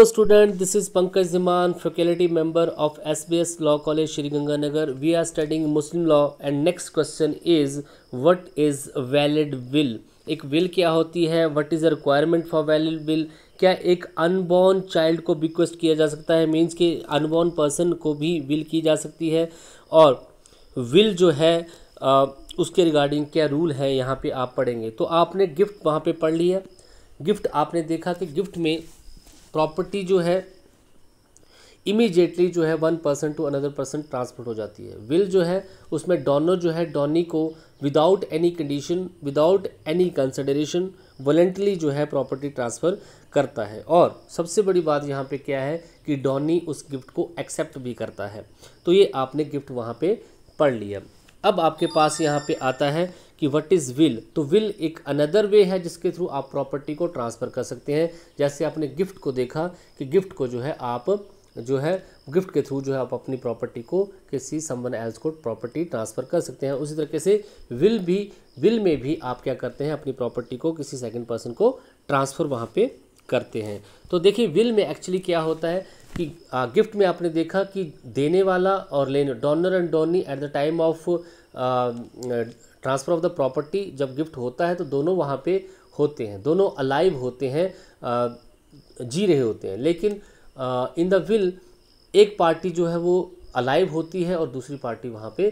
Hello student this is Pankaj Zaman faculty member of S B S law college Sriganganagar we are studying Muslim law and next question is what is valid will एक will क्या होती है what is a requirement for valid will क्या एक unborn child को bequest किया जा सकता है मीन्स कि अनबॉर्न पर्सन को भी विल की जा सकती है और विल जो है आ, उसके रिगार्डिंग क्या रूल है यहाँ पर आप पढ़ेंगे तो आपने गिफ्ट वहाँ पर पढ़ लिया गिफ्ट आपने देखा कि गिफ्ट में प्रॉपर्टी जो है इमीजिएटली जो है one person to another person transfer हो जाती है विल जो है उसमें डोनर जो है डॉनी को without any condition without any consideration voluntarily जो है प्रॉपर्टी ट्रांसफ़र करता है और सबसे बड़ी बात यहाँ पे क्या है कि डॉनी उस गिफ्ट को एक्सेप्ट भी करता है तो ये आपने गिफ्ट वहाँ पे पढ़ लिया अब आपके पास यहाँ पे आता है कि व्हाट इज़ विल तो विल एक अनदर वे है जिसके थ्रू आप प्रॉपर्टी को ट्रांसफ़र कर सकते हैं जैसे आपने गिफ्ट को देखा कि गिफ्ट को जो है आप जो है गिफ्ट के थ्रू जो है आप अपनी प्रॉपर्टी को किसी समवन एल्स को प्रॉपर्टी ट्रांसफ़र कर सकते हैं उसी तरीके से विल भी विल में भी आप क्या करते हैं अपनी प्रॉपर्टी को किसी सेकेंड पर्सन को ट्रांसफ़र वहाँ पर करते हैं तो देखिए विल में एक्चुअली क्या होता है कि गिफ्ट में आपने देखा कि देने वाला और लेने donor and donee at the time of transfer of the property जब गिफ्ट होता है तो दोनों वहाँ पे होते हैं दोनों अलाइव होते हैं जी रहे होते हैं लेकिन इन द विल एक पार्टी जो है वो अलाइव होती है और दूसरी पार्टी वहाँ पे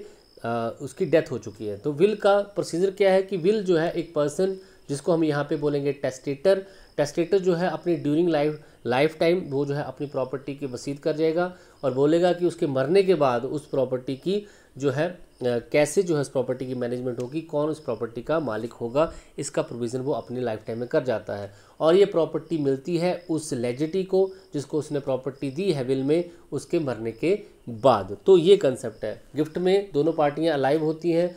उसकी डेथ हो चुकी है तो विल का प्रोसीजर क्या है कि विल जो है एक पर्सन जिसको हम यहाँ पे बोलेंगे टेस्टेटर टेस्टेटर जो है अपनी ड्यूरिंग लाइफ लाइफ टाइम वो जो है अपनी प्रॉपर्टी की वसीद कर जाएगा और बोलेगा कि उसके मरने के बाद उस प्रॉपर्टी की जो है कैसे जो है इस प्रॉपर्टी की मैनेजमेंट होगी कौन उस प्रॉपर्टी का मालिक होगा इसका प्रोविज़न वो अपने लाइफ टाइम में कर जाता है और ये प्रॉपर्टी मिलती है उस लेजिटी को जिसको उसने प्रॉपर्टी दी है विल में उसके मरने के बाद तो ये कंसेप्ट है गिफ्ट में दोनों पार्टियाँ अलाइव होती हैं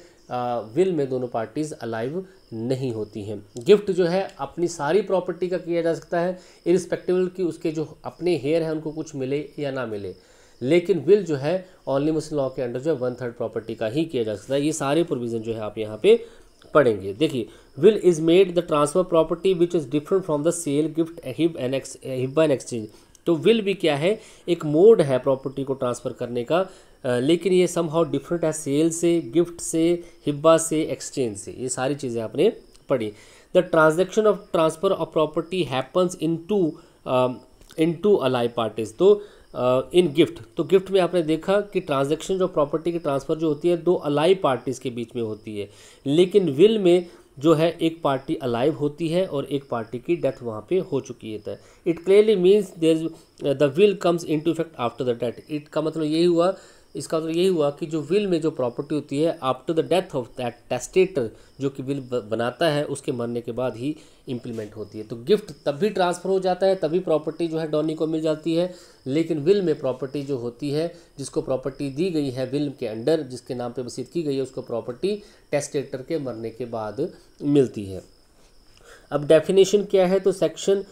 विल में दोनों पार्टीज़ अलाइव नहीं होती हैं गिफ्ट जो है अपनी सारी प्रॉपर्टी का किया जा सकता है इरिस्पेक्टिव कि उसके जो अपने हेयर हैं उनको कुछ मिले या ना मिले लेकिन विल जो है ऑनली मुस्लिम लॉ के अंडर जो है वन थर्ड प्रॉपर्टी का ही किया जा सकता है ये सारे प्रोविज़न जो है आप यहाँ पे पढ़ेंगे देखिए will is made the transfer property which is different from the sale gift hiba and exchange तो विल भी क्या है एक मोड है प्रॉपर्टी को ट्रांसफ़र करने का आ, लेकिन ये सम हाउ डिफरेंट है सेल से गिफ्ट से हिब्बा से एक्सचेंज से ये सारी चीज़ें आपने पढ़ी the transaction of transfer of property happens in two in two alive parties तो इन गिफ्ट तो गिफ्ट में आपने देखा कि ट्रांजैक्शन जो प्रॉपर्टी की ट्रांसफ़र जो होती है दो अलाइव पार्टीज़ के बीच में होती है लेकिन विल में जो है एक पार्टी अलाइव होती है और एक पार्टी की डेथ वहाँ पे हो चुकी है तो it clearly means there the will comes into effect after the death it का मतलब यही हुआ इसका तो यही हुआ कि जो विल में जो प्रॉपर्टी होती है after the death of that testator जो कि विल बनाता है उसके मरने के बाद ही इम्प्लीमेंट होती है तो गिफ्ट तब भी ट्रांसफ़र हो जाता है तभी प्रॉपर्टी जो है डॉनी को मिल जाती है लेकिन विल में प्रॉपर्टी जो होती है जिसको प्रॉपर्टी दी गई है विल के अंडर जिसके नाम पर वसीत की गई है उसको प्रॉपर्टी टेस्टेटर के मरने के बाद मिलती है अब डेफिनेशन क्या है तो section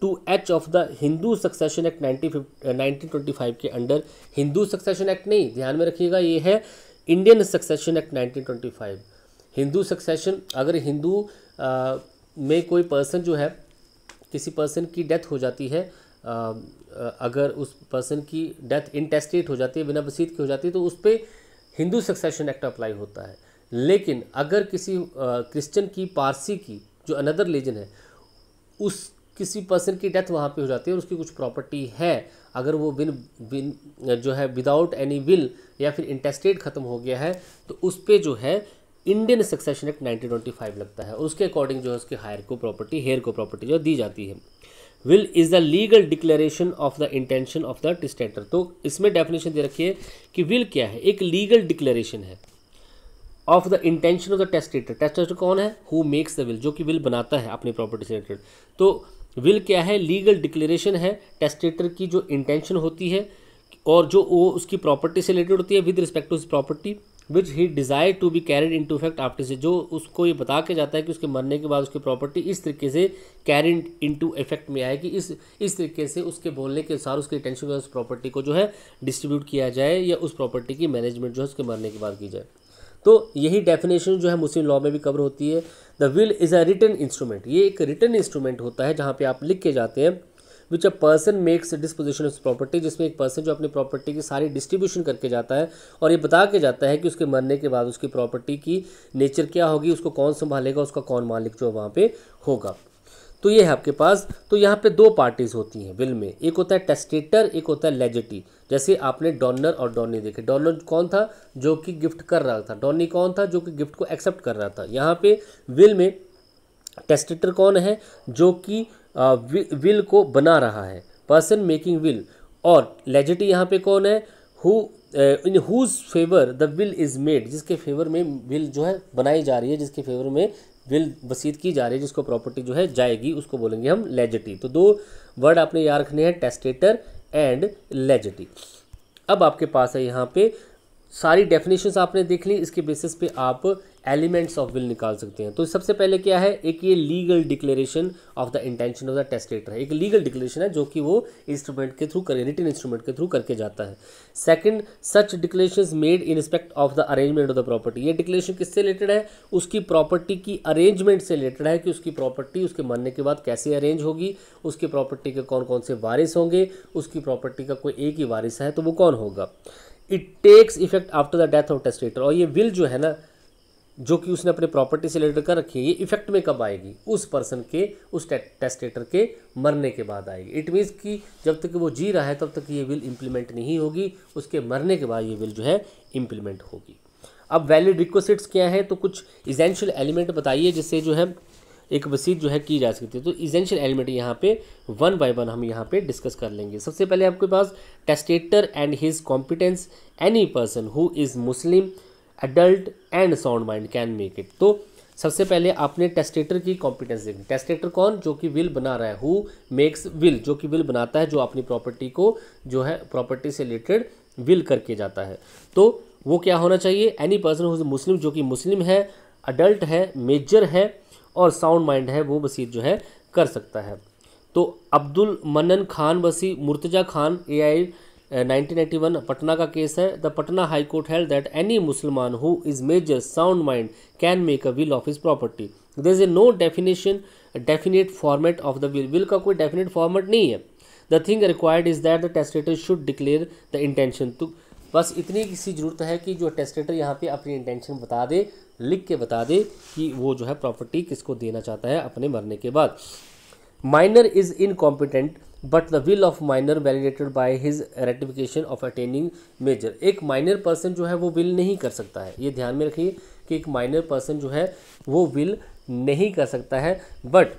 two H of the Hindu succession act nineteen twenty five के अंडर हिंदू सक्सेशन एक्ट नहीं ध्यान में रखिएगा ये है Indian succession act nineteen twenty five Hindu succession अगर हिंदू uh, में कोई पर्सन जो है किसी पर्सन की डेथ हो जाती है आ, uh, uh, अगर उस पर्सन की डेथ इंटेस्टेट हो जाती है बिना वसीत की हो जाती है तो उस पर हिंदू सक्सेशन एक्ट अप्लाई होता है लेकिन अगर किसी क्रिश्चियन की पारसी की जो अनदर लीजन है उस किसी पर्सन की डेथ वहाँ पे हो जाती है और उसकी कुछ प्रॉपर्टी है अगर वो बिन बिन जो है विदाउट एनी विल या फिर इंटेस्टेड ख़त्म हो गया है तो उस पर जो है इंडियन सक्सेशन एक्ट 1925 लगता है और उसके अकॉर्डिंग जो है उसके हायर को प्रॉपर्टी हेयर को प्रॉपर्टी जो दी जाती है will is the legal declaration of the intention of the testator तो इसमें डेफिनेशन दे रखी है कि विल क्या है एक लीगल डिक्लेरेशन है of the intention of the testator testator कौन है हु मेक्स द विल जो कि विल बनाता है अपनी प्रॉपर्टी से रिलेटेड तो विल क्या है लीगल डिक्लेरेशन है टेस्टेटर की जो इंटेंशन होती है और जो वो उसकी प्रॉपर्टी से रिलेटेड होती है with respect to his property which he desire to be carried into effect after से जो उसको ये बता के जाता है कि उसके मरने के बाद उसकी प्रॉपर्टी इस तरीके से कैरिड इन टू इफेक्ट में आएगी इस इस तरीके से उसके बोलने के अनुसार उसकी टेंशन उस प्रॉपर्टी को जो है डिस्ट्रीब्यूट किया जाए या उस प्रॉपर्टी की मैनेजमेंट जो है उसके मरने के बाद की जाए तो यही डेफिनेशन जो है मुस्लिम लॉ में भी कवर होती है the will is a written instrument ये एक रिटर्न इंस्ट्रूमेंट होता है जहाँ पे आप लिख के जाते हैं which a person makes disposition of property जिसमें एक पर्सन जो अपनी प्रॉपर्टी की सारी डिस्ट्रीब्यूशन करके जाता है और ये बता के जाता है कि उसके मरने के बाद उसकी प्रॉपर्टी की नेचर क्या होगी उसको कौन संभालेगा उसका कौन मालिक जो वहाँ पे होगा तो ये है आपके पास तो यहाँ पे दो पार्टीज होती हैं विल में एक होता है टेस्टेटर एक होता है लेजिटी जैसे आपने डॉनर और डॉनी देखे डॉनर कौन था जो कि गिफ्ट कर रहा था डॉनी कौन था जो कि गिफ्ट को एक्सेप्ट कर रहा था यहाँ पे विल में टेस्टेटर कौन है जो कि विल को बना रहा है पर्सन मेकिंग विल और लेजिटी यहाँ पे कौन है who in whose favour the will is made जिसके फेवर में विल जो है बनाई जा रही है जिसके फेवर में विल वसीत की जा रही है जिसको प्रॉपर्टी जो है जाएगी उसको बोलेंगे हम लेजटी तो दो वर्ड आपने याद रखने हैं टेस्टेटर एंड लेजटी अब आपके पास है यहाँ पे सारी डेफिनेशंस आपने देख ली इसके बेसिस पे आप एलिमेंट्स ऑफ विल निकाल सकते हैं तो सबसे पहले क्या है एक ये legal declaration of the intention of the testator है एक लीगल डिक्लेरेशन है जो कि वो इंस्ट्रूमेंट के थ्रू करे रिटर्न इंस्ट्रूमेंट के थ्रू करके जाता है second such declaration made in respect of the arrangement of the property ये डिक्लेरेशन किससे रिलेटेड है उसकी प्रॉपर्टी की अरेंजमेंट से रिलेटेड है कि उसकी प्रॉपर्टी उसके मरने के बाद कैसे अरेंज होगी उसकी प्रॉपर्टी के कौन कौन से वारिस होंगे उसकी प्रॉपर्टी का कोई एक ही वारिस है तो वो कौन होगा it takes effect after the death of testator और ये विल जो है ना जो कि उसने अपने प्रॉपर्टी से रिलेटेड कर रखी है ये इफेक्ट में कब आएगी उस पर्सन के उस टेस्टेटर के मरने के बाद आएगी इट मीन्स कि जब तक वो जी रहा है तब तक ये विल इम्प्लीमेंट नहीं होगी उसके मरने के बाद ये विल जो है इम्प्लीमेंट होगी अब वैलिड रिक्वेसिट्स क्या है तो कुछ इजेंशियल एलिमेंट बताइए जिससे जो है एक वसीत जो है की जा सकती है तो इजेंशियल एलिमेंट यहाँ पे वन बाय वन हम यहाँ पे डिस्कस कर लेंगे सबसे पहले आपके पास testator and his competence any person who is Muslim adult and sound mind can make it तो सबसे पहले आपने टेस्टेटर की कॉम्पिटेंस देखनी टेस्टेटर कौन जो कि विल बना रहा है हु मेक्स विल जो कि विल बनाता है जो अपनी प्रॉपर्टी को जो है प्रॉपर्टी से रिलेटेड विल करके जाता है तो वो क्या होना चाहिए एनी पर्सन हु मुस्लिम जो कि मुस्लिम है अडल्ट है मेजर है और साउंड माइंड है वो बसीत जो है कर सकता है तो अब्दुल मनन खान बसी मुर्तजा खान ए आई 1981 पटना का केस है the Patna high court held that any Mussalman who is major sound mind can make a will of his property there is a no definition definite format of the will will का कोई डेफिनेट फॉर्मेट नहीं है the thing required is that the testator should declare the intention तो बस इतनी किसी ज़रूरत है कि जो टेस्टेटर यहाँ पे अपनी इंटेंशन बता दे लिख के बता दे कि वो जो है प्रॉपर्टी किसको देना चाहता है अपने मरने के बाद minor is incompetent but the will of minor validated by his ratification of attaining major एक माइनर पर्सन जो है वो विल नहीं कर सकता है ये ध्यान में रखिए कि एक माइनर पर्सन जो है वो विल नहीं कर सकता है बट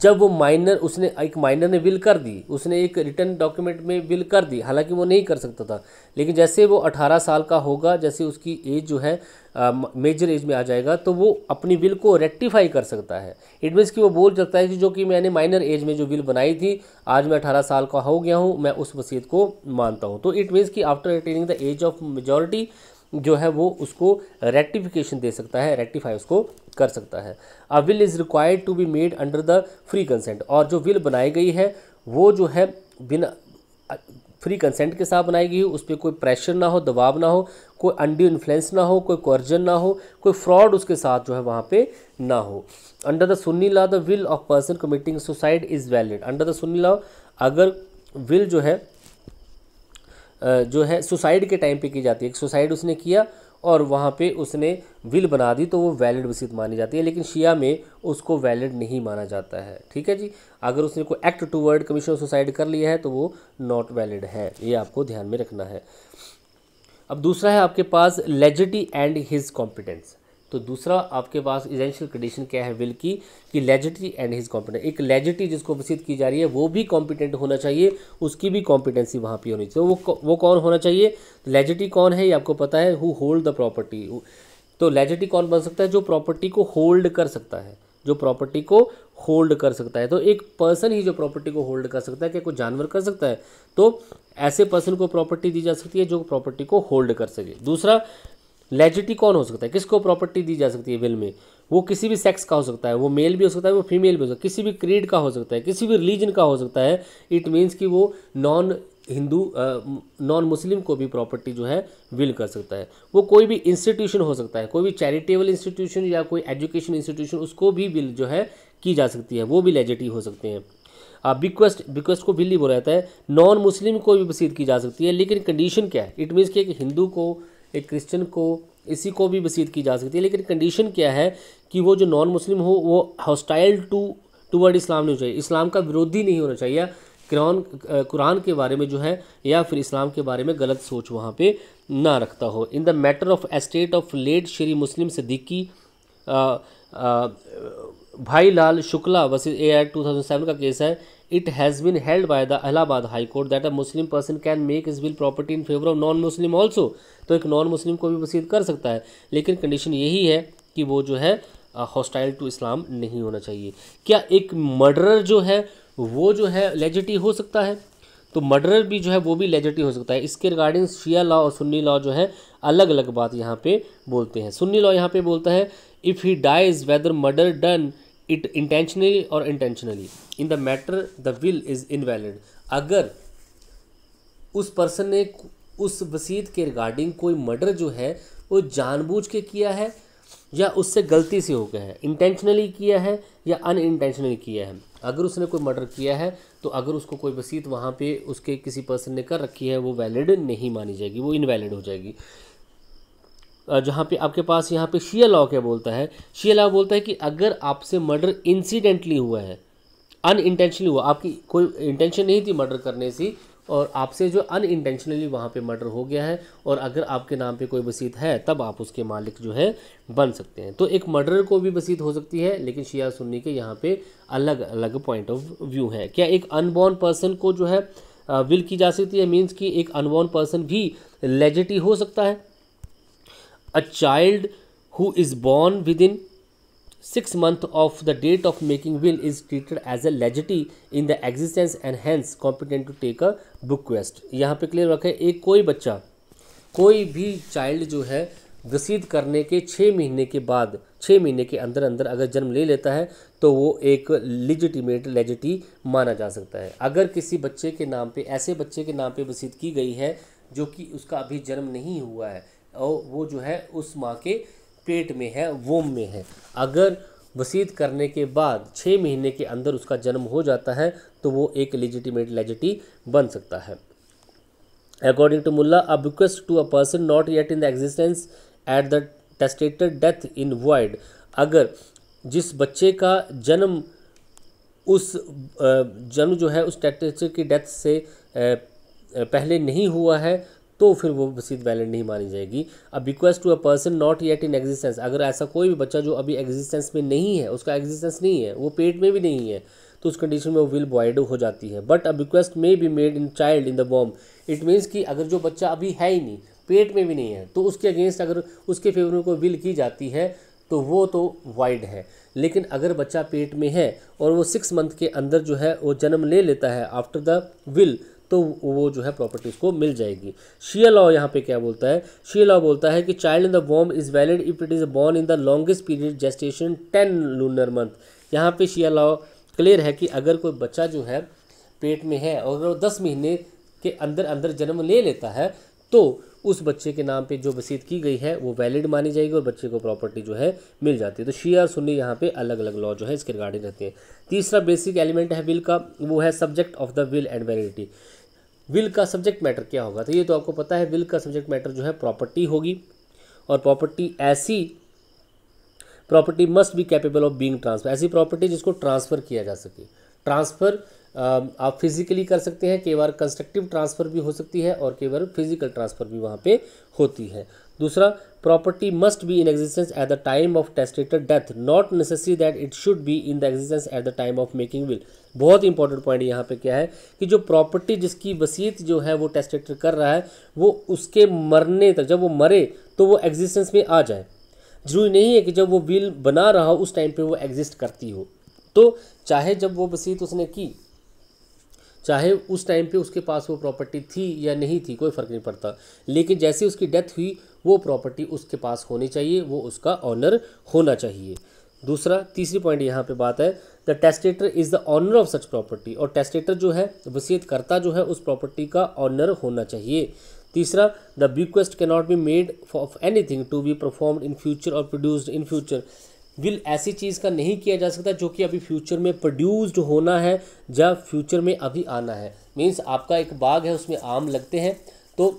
जब वो माइनर उसने एक माइनर ने विल कर दी उसने एक रिटर्न डॉक्यूमेंट में विल कर दी हालांकि वो नहीं कर सकता था लेकिन जैसे वो 18 साल का होगा जैसे उसकी एज जो है मेजर एज में आ जाएगा तो वो अपनी विल को रेक्टिफाई कर सकता है इट मीन्स कि वो बोल सकता है कि जो कि मैंने माइनर एज में जो विल बनाई थी आज मैं अठारह साल का हो गया हूँ मैं उस वसीत को मानता हूँ तो इट मीन्स कि after attaining the age of majority जो है वो उसको रेक्टिफिकेशन दे सकता है रेक्टिफाई उसको कर सकता है a will is required to be made under the free consent और जो विल बनाई गई है वो जो है बिना फ्री कंसेंट के साथ बनाई गई हो उस पर कोई प्रेशर ना हो दबाव ना हो कोई अंडी इन्फ्लुएंस ना हो कोई कॉर्जन ना हो कोई फ्रॉड उसके साथ जो है वहाँ पे ना हो under the Sunni law the will of person committing suicide is valid under the Sunni law अगर विल जो है जो है सुसाइड के टाइम पे की जाती है सुसाइड उसने किया और वहाँ पे उसने विल बना दी तो वो वैलिड वसीत मानी जाती है लेकिन शिया में उसको वैलिड नहीं माना जाता है ठीक है जी अगर उसने कोई act toward commission suicide कर लिया है तो वो नॉट वैलिड है ये आपको ध्यान में रखना है अब दूसरा है आपके पास लेजिटी एंड हिज कॉम्पिटेंस तो दूसरा आपके पास इजेंशियल कंडीशन क्या है विल की कि लेजिटी एंड हिज कॉम्पिटेंट एक लेजिटी जिसको विसित की जा रही है वो भी कॉम्पिटेंट होना चाहिए उसकी भी कॉम्पिटेंसी वहाँ पर होनी चाहिए तो वो वो कौन होना चाहिए लेजिटी कौन है ये आपको पता है हु होल्ड द प्रॉपर्टी तो लेजिटी कौन बन सकता है जो प्रॉपर्टी को होल्ड कर सकता है जो प्रॉपर्टी को होल्ड कर सकता है तो एक पर्सन ही जो प्रॉपर्टी को होल्ड कर सकता है क्या कोई जानवर कर सकता है तो ऐसे पर्सन को प्रॉपर्टी दी जा सकती है जो प्रॉपर्टी को होल्ड कर सके दूसरा लेजिटी कौन हो सकता है किसको प्रॉपर्टी दी जा सकती है विल में वो किसी भी सेक्स का हो सकता है वो मेल भी हो सकता है वो फीमेल भी हो सकता है किसी भी क्रीड का हो सकता है किसी भी रिलीजन का हो सकता है इट मीन्स कि वो नॉन हिंदू नॉन मुस्लिम को भी प्रॉपर्टी जो है विल कर सकता है वो कोई भी इंस्टीट्यूशन हो सकता है कोई भी चैरिटेबल इंस्टीट्यूशन या कोई एजुकेशन इंस्टीट्यूशन उसको भी विल जो है की जा सकती है वो भी लेजिटी हो सकते हैं बिक्वेस्ट बिक्वेस्ट को बिल ही बोला जाता है नॉन मुस्लिम को भी बसीद की जा सकती है लेकिन कंडीशन क्या है इट मीन्स कि एक हिंदू को एक क्रिश्चियन को इसी को भी वसीयत की जा सकती है लेकिन कंडीशन क्या है कि वो जो नॉन मुस्लिम हो वो हॉस्टाइल टू टूवर्ड इस्लाम नहीं होना चाहिए इस्लाम का विरोधी नहीं होना चाहिए कुरान कुरान के बारे में जो है या फिर इस्लाम के बारे में गलत सोच वहाँ पे ना रखता हो in the matter of estate of late Shri Muslim Siddiqui Bhai Lal Shukla वसी A R two thousand seven का केस है it has been held by the Allahabad high court that a Muslim person can make his will property in favour of non Muslim also तो एक non Muslim को भी वसीद कर सकता है लेकिन कंडीशन यही है कि वो जो है हॉस्टाइल टू इस्लाम नहीं होना चाहिए क्या एक मर्डरर जो है वो जो है लेजिटी हो सकता है तो मर्डरर भी जो है वो भी लेजिटी हो सकता है इसके रिगार्डिंग शिया लॉ और सुन्नी लॉ जो है अलग अलग बात यहाँ पे बोलते हैं सुन्नी लॉ यहाँ पे बोलता है if he dies whether murder done it intentionally और intentionally in the matter the will is invalid अगर उस पर्सन ने उस वसीत के रिगार्डिंग कोई मर्डर जो है वो जानबूझ के किया है या उससे गलती से हो गया है इंटेंशनली किया है या अन इंटेंशनली किया है अगर उसने कोई मर्डर किया है तो अगर उसको कोई वसीत वहाँ पे उसके किसी पर्सन ने कर रखी है वो वैलिड नहीं मानी जाएगी वो इनवैलिड हो जाएगी जहाँ पे आपके पास यहाँ पे शिया लॉ क्या बोलता है शिया लॉ बोलता है कि अगर आपसे मर्डर इंसिडेंटली हुआ है अनइंटेंशनली हुआ आपकी कोई इंटेंशन नहीं थी मर्डर करने से और आपसे जो अनइंटेंशनली वहाँ पे मर्डर हो गया है और अगर आपके नाम पे कोई बसीत है तब आप उसके मालिक जो है बन सकते हैं तो एक मर्डर को भी बसीत हो सकती है लेकिन शिया सुन्नी के यहाँ पे अलग अलग पॉइंट ऑफ व्यू है क्या एक अनबॉर्न पर्सन को जो है विल की जा सकती है मीन्स कि एक अनबॉर्न पर्सन भी लेजिटी हो सकता है who is born within six month of the date of making will is treated as as legatee in the existence and hence competent to take a bequest यहाँ पे clear रखें एक कोई बच्चा कोई भी चाइल्ड जो है रसीद करने के छः महीने के बाद छः महीने के अंदर अंदर अगर जन्म ले लेता है तो वो एक लिजिटिमेट लेजिटी माना जा सकता है अगर किसी बच्चे के नाम पे ऐसे बच्चे के नाम पे रसीद की गई है जो कि उसका अभी जन्म नहीं हुआ है और वो जो है उस माँ के पेट में है वोम में है अगर वसीत करने के बाद छः महीने के अंदर उसका जन्म हो जाता है तो वो एक लेजिटिमेट लेजिटी बन सकता है according to Mulla a bequest to a person not yet in the existence at the testator's death in void अगर जिस बच्चे का जन्म उस जन्म जो है उस टेस्टेटर की डेथ से पहले नहीं हुआ है तो फिर वो वसीत वैलिड नहीं मानी जाएगी अब bequest to a person not yet in existence अगर ऐसा कोई भी बच्चा जो अभी एग्जिस्टेंस में नहीं है उसका एग्जिस्टेंस नहीं है वो पेट में भी नहीं है तो उस कंडीशन में वो विल बॉयड हो जाती है but a bequest may be made in child in the बॉम इट मीन्स कि अगर जो बच्चा अभी है ही नहीं पेट में भी नहीं है तो उसके अगेंस्ट अगर उसके फेवर में कोई विल की जाती है तो वो तो वाइड है लेकिन अगर बच्चा पेट में है और वो सिक्स मंथ के अंदर जो है वो जन्म ले लेता है आफ्टर द विल तो वो जो है प्रॉपर्टी उसको मिल जाएगी शियर लॉ यहाँ पे क्या बोलता है शियर लॉ बोलता है कि child in the womb is valid if it is born in the longest period gestation ten lunar month यहाँ पे शियर लॉ क्लियर है कि अगर कोई बच्चा जो है पेट में है और वो दस महीने के अंदर अंदर जन्म ले लेता है तो उस बच्चे के नाम पे जो वसीयत की गई है वो वैलिड मानी जाएगी और बच्चे को प्रॉपर्टी जो है मिल जाती है तो शी और सुन्नी यहाँ पे अलग अलग लॉ जो है इसके रिगार्डिंग रहते हैं तीसरा बेसिक एलिमेंट है विल का वो है subject of the will and validity will का सब्जेक्ट मैटर क्या होगा तो ये तो आपको पता है विल का सब्जेक्ट मैटर जो है प्रॉपर्टी होगी और प्रॉपर्टी ऐसी property must be capable of being transfer ऐसी प्रॉपर्टी जिसको ट्रांसफ़र किया जा सके ट्रांसफ़र आप फिज़िकली कर सकते हैं कई बार कंस्ट्रक्टिव ट्रांसफ़र भी हो सकती है और कई बार फिज़िकल ट्रांसफ़र भी वहाँ पे होती है दूसरा property must be in existence at the time of testator death not necessary that it should be in the existence at the time of making will बहुत इंपॉर्टेंट पॉइंट यहाँ पे क्या है कि जो प्रॉपर्टी जिसकी वसीयत जो है वो टेस्टेटर कर रहा है वो उसके मरने तक जब वो मरे तो वो एग्जिस्टेंस में आ जाए जरूरी नहीं है कि जब वो विल बना रहा हो उस टाइम पर वो एग्जिस्ट करती हो तो चाहे जब वो वसीयत उसने की चाहे उस टाइम पे उसके पास वो प्रॉपर्टी थी या नहीं थी कोई फ़र्क नहीं पड़ता लेकिन जैसे उसकी डेथ हुई वो प्रॉपर्टी उसके पास होनी चाहिए वो उसका ऑनर होना चाहिए दूसरा तीसरी पॉइंट यहाँ पे बात है the testator is the owner of such property और टेस्टेटर जो है वसीयत करता जो है उस प्रॉपर्टी का ऑनर होना चाहिए तीसरा the bequest cannot be made of any thing to be performed in future और प्रोड्यूस्ड इन फ्यूचर विल ऐसी चीज़ का नहीं किया जा सकता जो कि अभी फ्यूचर में प्रोड्यूस्ड होना है या फ्यूचर में अभी आना है मीन्स आपका एक बाग है उसमें आम लगते हैं तो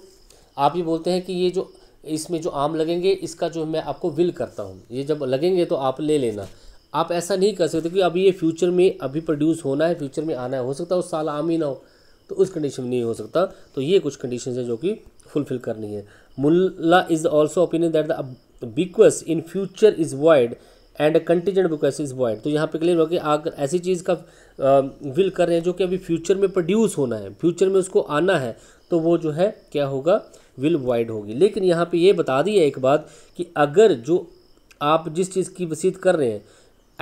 आप ये बोलते हैं कि ये जो इसमें जो आम लगेंगे इसका जो मैं आपको विल करता हूँ ये जब लगेंगे तो आप ले लेना आप ऐसा नहीं कर सकते कि अभी ये फ्यूचर में अभी प्रोड्यूस होना है फ्यूचर में आना है हो सकता है उस साल आम ही ना हो तो उस कंडीशन में नहीं हो सकता तो ये कुछ कंडीशन है जो कि फुलफिल करनी है Mulla is also opinion that the bequest in future is void and contingent is void तो यहाँ पे क्लियर हो कि अगर ऐसी चीज़ का विल कर रहे हैं जो कि अभी फ्यूचर में प्रोड्यूस होना है फ्यूचर में उसको आना है तो वो जो है क्या होगा विल वाइड होगी लेकिन यहाँ पे ये बता दी है एक बात कि अगर जो आप जिस चीज़ की वसीत कर रहे हैं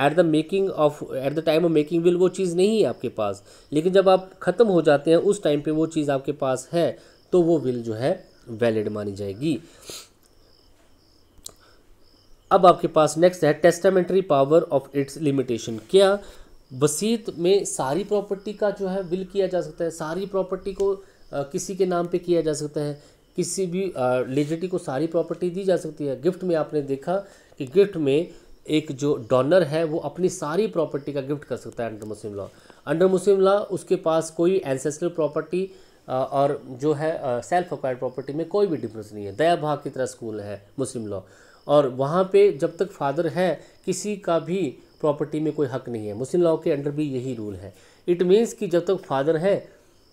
at the making of at the time of making will वो चीज़ नहीं है आपके पास लेकिन जब आप ख़त्म हो जाते हैं उस टाइम पर वो चीज़ आपके पास है तो वो विल जो है वैलिड मानी जाएगी अब आपके पास नेक्स्ट है testamentary power of its limitation क्या वसीत में सारी प्रॉपर्टी का जो है विल किया जा सकता है सारी प्रॉपर्टी को आ, किसी के नाम पे किया जा सकता है किसी भी लेजिटी को सारी प्रॉपर्टी दी जा सकती है गिफ्ट में आपने देखा कि गिफ्ट में एक जो डोनर है वो अपनी सारी प्रॉपर्टी का गिफ्ट कर सकता है under Muslim law under Muslim law उसके पास कोई एंसेस्ट्रल प्रॉपर्टी और जो है सेल्फ अक्वायर्ड प्रॉपर्टी में कोई भी डिफरेंस नहीं है दया भाग की तरह स्कूल है मुस्लिम लॉ और वहाँ पे जब तक फादर है किसी का भी प्रॉपर्टी में कोई हक नहीं है मुस्लिम लॉ के अंडर भी यही रूल है इट मीन्स कि जब तक फादर है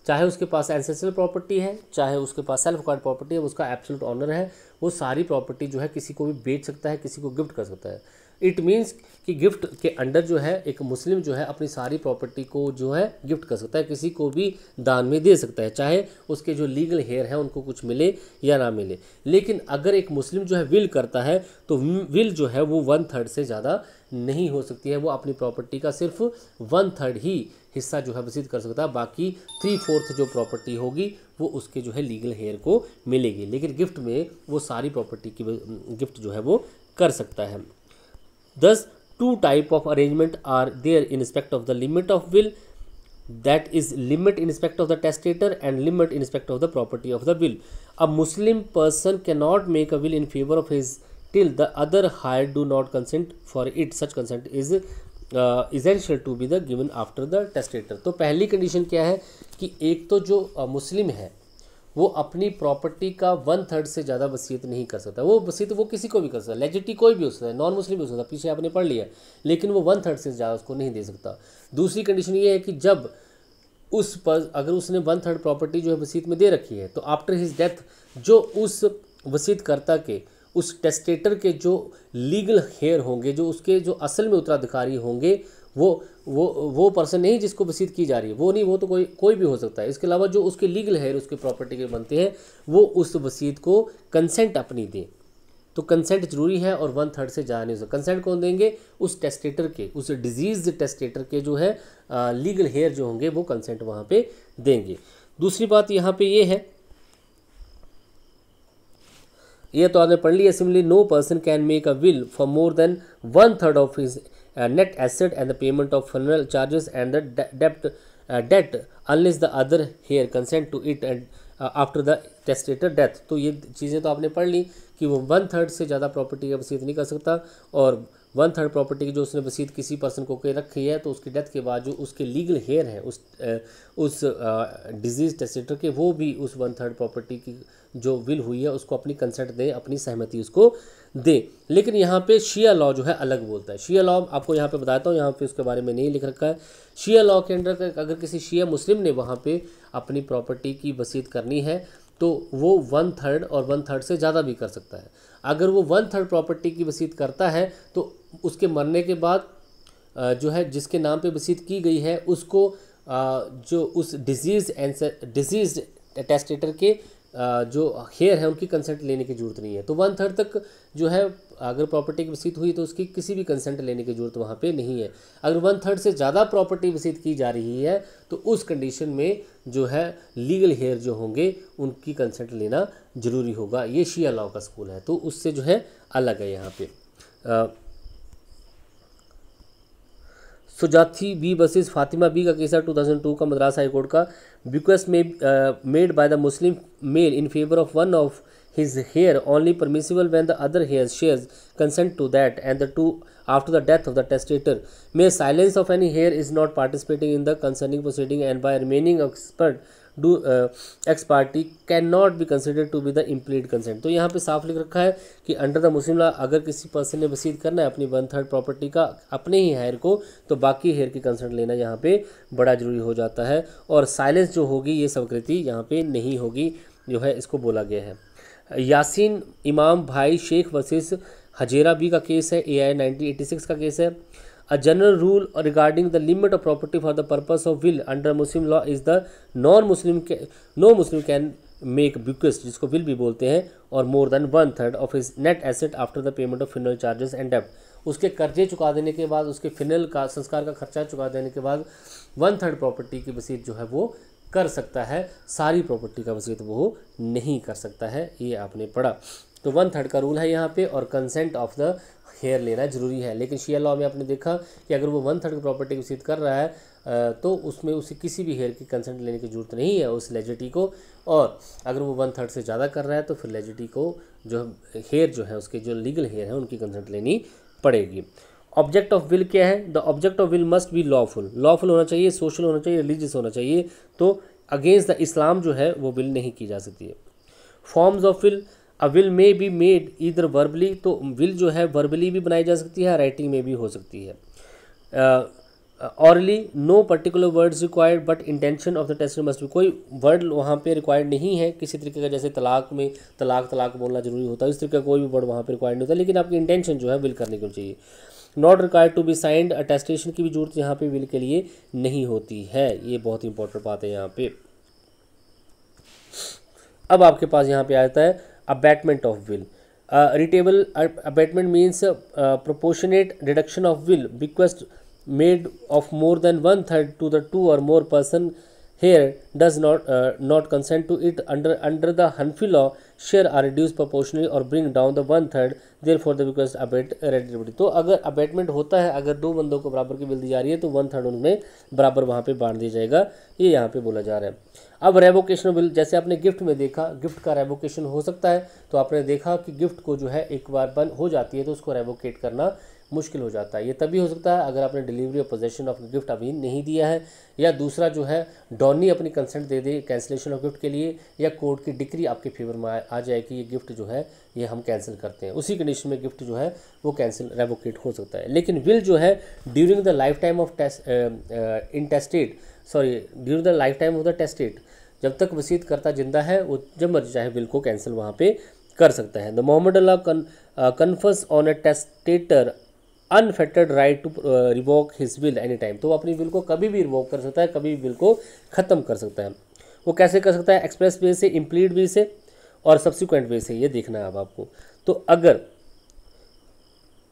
चाहे उसके पास एंसेस्ट्रल प्रॉपर्टी है चाहे उसके पास सेल्फ कार्ड प्रॉपर्टी है उसका एब्सोलूट ऑनर है वो सारी प्रॉपर्टी जो है किसी को भी बेच सकता है किसी को गिफ्ट कर सकता है इट मीन्स कि गिफ्ट के अंडर जो है एक मुस्लिम जो है अपनी सारी प्रॉपर्टी को जो है गिफ्ट कर सकता है किसी को भी दान में दे सकता है चाहे उसके जो लीगल हेयर हैं उनको कुछ मिले या ना मिले लेकिन अगर एक मुस्लिम जो है विल करता है तो विल जो है वो वन थर्ड से ज़्यादा नहीं हो सकती है वो अपनी प्रॉपर्टी का सिर्फ वन थर्ड ही हिस्सा जो है वसीद कर सकता है बाकी थ्री फोर्थ जो प्रॉपर्टी होगी वो उसके जो है लीगल हेयर को मिलेगी लेकिन गिफ्ट में वो सारी प्रॉपर्टी की गिफ्ट जो है वो कर सकता है thus two type of arrangement are there in respect of the limit of will that is limit in respect of the testator and limit in respect of the property of the will a muslim person cannot make a will in favor of his till the other hired do not consent for it such consent is essential to be the given after the testator तो पहली condition क्या है कि एक तो जो मुस्लिम है वो अपनी प्रॉपर्टी का वन थर्ड से ज़्यादा वसीयत नहीं कर सकता वो वसीयत वो किसी को भी कर सकता है लेजिटी कोई भी हो सकता है नॉन मुस्लिम भी हो सकता है पीछे आपने पढ़ लिया लेकिन वो वन थर्ड से ज़्यादा उसको नहीं दे सकता दूसरी कंडीशन ये है कि जब उस पर अगर उसने वन थर्ड प्रॉपर्टी जो है वसीत में दे रखी है तो आफ्टर हिज डेथ जो उस वसीतकर्ता के उस टेस्टेटर के जो लीगल हेयर होंगे जो उसके जो असल में उत्तराधिकारी होंगे वो वो वो पर्सन नहीं जिसको बसीत की जा रही है वो नहीं वो तो कोई कोई भी हो सकता है इसके अलावा जो उसके लीगल है उसकी प्रॉपर्टी के बनते हैं वो उस वसीत को कंसेंट अपनी दें तो कंसेंट जरूरी है और वन थर्ड से ज़्यादा नहीं हो कंसेंट कौन देंगे उस टेस्टेटर के उस डिजीज टेस्टेटर के जो है आ, लीगल हेयर जो होंगे वो कंसेंट वहाँ पे देंगे दूसरी बात यहाँ पे ये है ये तो आपने पढ़ लिया assembly no person can make a will for more than one third of his uh, net asset and the payment of funeral charges and the de debt uh, debt unless the other heir consent to it and after the testator death तो ये चीज़ें तो आपने पढ़ ली कि वो one third से ज़्यादा प्रॉपर्टी का वसीयत नहीं कर सकता और वन थर्ड प्रॉपर्टी की जो उसने वसीत किसी पर्सन को के रखी है तो उसकी डेथ के बाद जो उसके लीगल हेयर हैं उस उस डिजीज़ टेस्टेटर के वो भी उस वन थर्ड प्रॉपर्टी की जो विल हुई है उसको अपनी कंसेंट दें अपनी सहमति उसको दें लेकिन यहाँ पे शिया लॉ जो है अलग बोलता है शिया लॉ आपको यहाँ पे बताता हूँ यहाँ पे उसके बारे में नहीं लिख रखा है शिया लॉ के अंडर अगर किसी शिया मुस्लिम ने वहाँ पे अपनी प्रॉपर्टी की वसीत करनी है तो वो वन थर्ड और वन थर्ड से ज़्यादा भी कर सकता है अगर वो वन थर्ड प्रॉपर्टी की वसीत करता है तो उसके मरने के बाद जो है जिसके नाम पे वसीत की गई है उसको जो उस डिजीज़ एंसर डिजीज टेस्टेटर के जो हेयर है उनकी कंसेंट लेने की ज़रूरत नहीं है तो वन थर्ड तक जो है अगर प्रॉपर्टी की वसीत हुई तो उसकी किसी भी कंसेंट लेने की ज़रूरत वहाँ पे नहीं है अगर वन थर्ड से ज़्यादा प्रॉपर्टी वसीत की जा रही है तो उस कंडीशन में जो है लीगल हेयर जो होंगे उनकी कंसेंट लेना ज़रूरी होगा ये शिया लॉ का स्कूल है तो उससे जो है अलग है यहाँ पर सुजाथी बी बसिस फातिमा बी का केस है टू थाउजेंड टू का मद्रास हाईकोर्ट का bequest because made by the Muslim male in favour of one of his heir only permissible when the other heir share consent to that and the to after the death of the testator may silence of any heir is not participating in the concerning proceeding and by remaining expert do x party can not be consider to be the implied consent तो यहाँ पे साफ लिख रखा है कि under the Muslim law अगर किसी पर्सन ने वसीद करना है अपनी वन थर्ड प्रॉपर्टी का अपने ही हेयर को तो बाकी हेयर की कंसेंट लेना यहाँ पे बड़ा जरूरी हो जाता है और साइलेंस जो होगी ये स्वकृति यहाँ पे नहीं होगी जो है इसको बोला गया है यासिन इमाम भाई शेख वसीस हजेरा बी का केस है A I nineteen eighty six का केस है a general rule regarding the limit of property for the purpose of will under Muslim law is the non Muslim no Muslim can make bequest जिसको will भी बोलते हैं और more than one third of his net asset after the payment of funeral charges and debt उसके कर्जे चुका देने के बाद उसके फिनल का संस्कार का खर्चा चुका देने के बाद वन थर्ड प्रॉपर्टी की वसीयत जो है वो कर सकता है सारी प्रॉपर्टी का वसीयत वो नहीं कर सकता है ये आपने पढ़ा तो वन थर्ड का रूल है यहाँ पे और कंसेंट ऑफ द हेयर लेना जरूरी है लेकिन शेयर लॉ में आपने देखा कि अगर वो वन थर्ड की प्रॉपर्टी विकसित कर रहा है तो उसमें उसे किसी भी हेयर की कंसेंट लेने की जरूरत नहीं है उस लेजिटी को और अगर वो वन थर्ड से ज़्यादा कर रहा है तो फिर लेजिटी को जो हेयर जो है उसके जो लीगल हेयर है उनकी कंसेंट लेनी पड़ेगी ऑब्जेक्ट ऑफ विल क्या है the object of will must be lawful lawful होना चाहिए सोशल होना चाहिए रिलीजियस होना चाहिए तो अगेंस्ट द इस्लाम जो है वो बिल नहीं की जा सकती है forms of will a will may be made either verbally तो विल जो है वर्बली भी बनाई जा सकती है राइटिंग में भी हो सकती है orally no particular words required but intention of the test must भी कोई वर्ड वहाँ पे रिक्वायर्ड नहीं है किसी तरीके का जैसे तलाक में तलाक तलाक बोलना जरूरी होता है इस तरीके का कोई भी वर्ड वहाँ पे रिक्वायर्ड नहीं होता लेकिन आपकी इंटेंशन जो है विल करने को चाहिए not required to be signed attestation की भी जरूरत यहाँ पे विल के लिए नहीं होती है ये बहुत इंपॉर्टेंट बात है यहाँ पे अब आपके पास यहाँ पे आ जाता है abatement of will. Uh, retable abatement means proportionate reduction of will bequest made of more than one third to the two or more person here does not uh, not consent to it under under the Hanfi law share are reduced proportionally or bring down the one third therefore the request abate relativity तो अगर abatement होता है अगर दो बंदों को बराबर की बिल दी जा रही है तो वन थर्ड उनमें बराबर वहाँ पे बांट दिया जाएगा ये यहाँ पे बोला जा रहा है अब रेवोकेशन बिल जैसे आपने गिफ्ट में देखा गिफ्ट का रेवोकेशन हो सकता है तो आपने देखा कि गिफ्ट को जो है एक बार बंद हो जाती है तो उसको रेवोकेट करना मुश्किल हो जाता है ये तभी हो सकता है अगर आपने डिलीवरी और पोजेशन ऑफ गिफ्ट अभी नहीं दिया है या दूसरा जो है डॉनी अपनी कंसेंट दे दे कैंसिलेशन ऑफ गिफ्ट के लिए या कोर्ट की डिक्री आपके फेवर में आ जाए कि ये गिफ्ट जो है ये हम कैंसिल करते हैं उसी कंडीशन में गिफ्ट जो है वो कैंसिल रेवोकेट हो सकता है लेकिन विल जो है during the life time of test in tested sorry during the life time of the tested जब तक वसीत करता जिंदा है वो जब मर्जी चाहे विल को कैंसिल वहाँ पे कर सकता है the Mohammedan law confers on a testator unfettered right to revoke his will any time तो वो अपनी विल को कभी भी रिवोक कर सकता है कभी भी विल को ख़त्म कर सकता है वो कैसे कर सकता है एक्सप्रेस वे से इम्प्लीट वे से और सब्सिक्वेंट वे से ये देखना है अब आपको तो अगर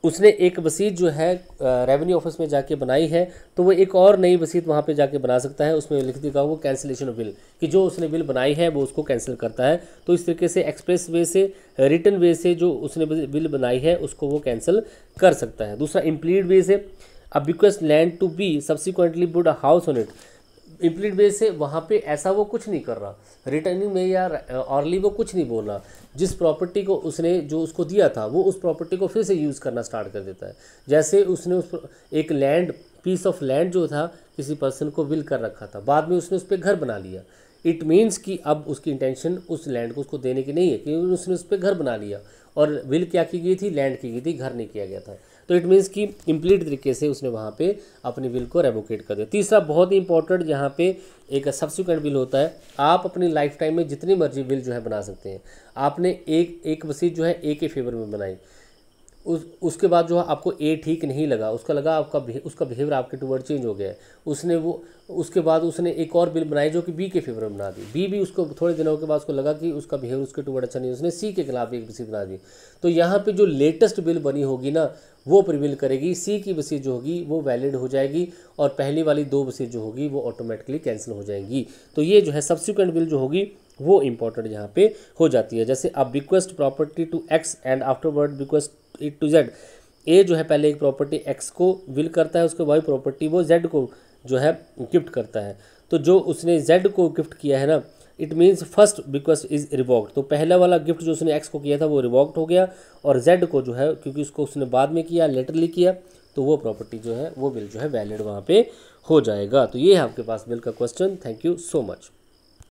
उसने एक वसीत जो है रेवेन्यू ऑफिस में जाके बनाई है तो वो एक और नई वसीत वहाँ पे जाके बना सकता है उसमें लिख दिखा वो कैंसिलेशन बिल कि जो उसने बिल बनाई है वो उसको कैंसिल करता है तो इस तरीके से एक्सप्रेस वे से रिटर्न वे से जो उसने बिल बनाई है उसको वो कैंसिल कर सकता है दूसरा इम्प्लीड वे से अब bequest land to be subsequently build a house on it implied base से वहाँ पे ऐसा वो कुछ नहीं कर रहा रिटर्निंग में या ऑर्ली वो कुछ नहीं बोल रहा जिस प्रॉपर्टी को उसने जो उसको दिया था वो उस प्रॉपर्टी को फिर से यूज़ करना स्टार्ट कर देता है जैसे उसने उस एक लैंड पीस ऑफ लैंड जो था किसी पर्सन को विल कर रखा था बाद में उसने उस पर घर बना लिया इट मीन्स कि अब उसकी इंटेंशन उस लैंड को उसको देने की नहीं है क्योंकि उसने उस पर घर बना लिया और विल क्या की गई थी लैंड की गई थी घर नहीं किया गया था तो इट मीन्स कि इम्प्लीट तरीके से उसने वहाँ पे अपनी बिल को रेवोकेट कर दिया तीसरा बहुत ही इंपॉर्टेंट यहाँ पे एक सब्सिक्वेंट बिल होता है आप अपनी लाइफ टाइम में जितनी मर्जी बिल जो है बना सकते हैं आपने एक एक मसीद जो है एक ही फेवर में बनाई उस उसके बाद जो है आपको ए ठीक नहीं लगा उसका लगा आपका उसका बिहेवियर आपके टूवर्ड चेंज हो गया है उसने वो उसके बाद उसने एक और बिल बनाई जो कि बी के फेवर में बना दी बी भी उसको थोड़े दिनों के बाद उसको लगा कि उसका बिहेवियर उसके टूवर्ड अच्छा नहीं उसने सी के खिलाफ एक बसी बना दी तो यहाँ पर जो लेटेस्ट बिल बनी होगी ना वो प्रिविल करेगी सी की बसी जो होगी वो वैलिड हो जाएगी और पहली वाली दो बसी जो होगी वो ऑटोमेटिकली कैंसिल हो जाएंगी तो ये जो है सब्सिक्वेंट बिल जो होगी वो इम्पोर्टेंट यहाँ पे हो जाती है जैसे आप request property to X and afterward request A to Z A जो है पहले एक प्रॉपर्टी एक्स को विल करता है उसके वाई प्रॉपर्टी वो जेड को जो है गिफ्ट करता है तो जो उसने जेड को गिफ्ट किया है ना it means first because is revoked तो पहला वाला गिफ्ट जो उसने एक्स को किया था वो रिवॉक्ड हो गया और जेड को जो है क्योंकि उसको उसने बाद में किया लेटरली किया तो वो प्रॉपर्टी जो है वो बिल जो है वैलिड वहाँ पे हो जाएगा तो ये है आपके पास बिल का question thank you so much